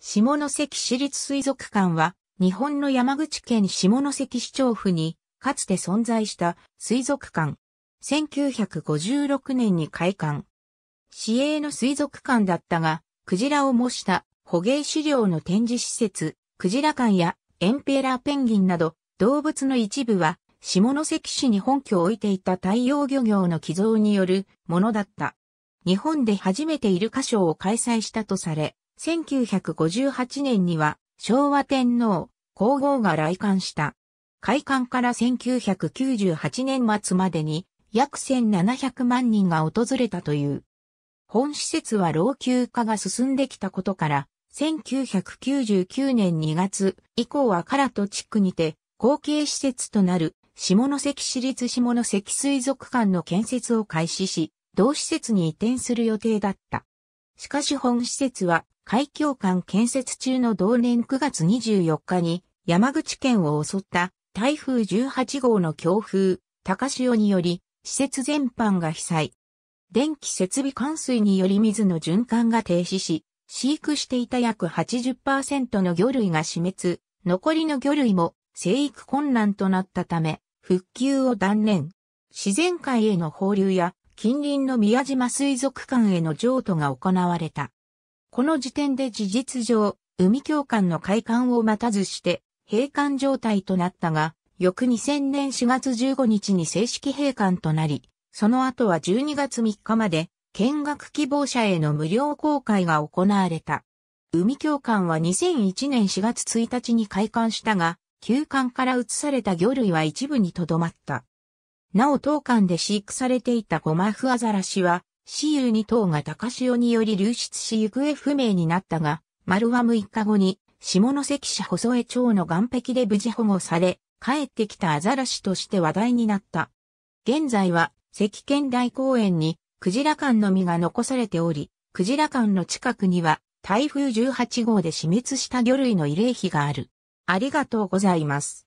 下関市立水族館は、日本の山口県下関市長府に、かつて存在した水族館。1956年に開館。市営の水族館だったが、クジラを模した捕鯨資料の展示施設、クジラ館やエンペラーペンギンなど、動物の一部は、下関市に本拠を置いていた太陽漁業の寄贈によるものだった。日本で初めてイルカショーを開催したとされ、1958年には昭和天皇、皇后が来館した。開館から1998年末までに約1700万人が訪れたという。本施設は老朽化が進んできたことから、1999年2月以降は唐戸地区にて後継施設となる下関市立下関水族館の建設を開始し、同施設に移転する予定だった。しかし本施設は海峡間建設中の同年9月24日に山口県を襲った台風18号の強風、高潮により施設全般が被災。電気設備冠水により水の循環が停止し、飼育していた約80%の魚類が死滅、残りの魚類も生育困難となったため、復旧を断念。自然界への放流や近隣の宮島水族館への譲渡が行われた。この時点で事実上、海教官の開館を待たずして、閉館状態となったが、翌2000年4月15日に正式閉館となり、その後は12月3日まで、見学希望者への無料公開が行われた。海教館は2001年4月1日に開館したが、休館から移された魚類は一部にとどまった。なお当館で飼育されていたゴマフアザラシは死ーに2等が高潮により流出し行方不明になったが、丸は6日後に、下関市細江町の岸壁で無事保護され、帰ってきたアザラシとして話題になった。現在は、関県大公園に、クジラ館の実が残されており、クジラ館の近くには、台風18号で死滅した魚類の慰霊碑がある。ありがとうございます。